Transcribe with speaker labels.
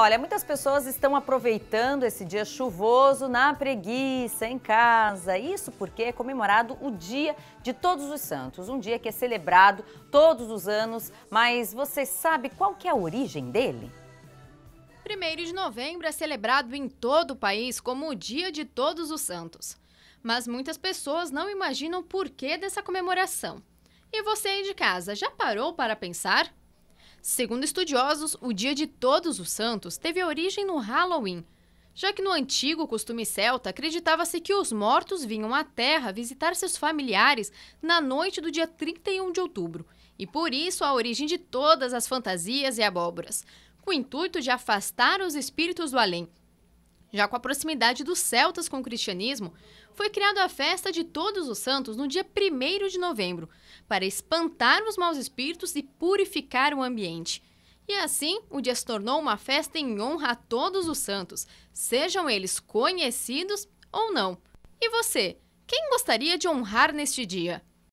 Speaker 1: Olha, muitas pessoas estão aproveitando esse dia chuvoso na preguiça, em casa. Isso porque é comemorado o Dia de Todos os Santos, um dia que é celebrado todos os anos, mas você sabe qual que é a origem dele?
Speaker 2: 1 de novembro é celebrado em todo o país como o Dia de Todos os Santos. Mas muitas pessoas não imaginam o porquê dessa comemoração. E você aí de casa, já parou para pensar? Segundo estudiosos, o Dia de Todos os Santos teve origem no Halloween, já que no antigo costume celta acreditava-se que os mortos vinham à Terra visitar seus familiares na noite do dia 31 de outubro, e por isso a origem de todas as fantasias e abóboras, com o intuito de afastar os espíritos do além já com a proximidade dos celtas com o cristianismo, foi criada a festa de Todos os Santos no dia 1 de novembro, para espantar os maus espíritos e purificar o ambiente. E assim, o dia se tornou uma festa em honra a todos os santos, sejam eles conhecidos ou não. E você, quem gostaria de honrar neste dia?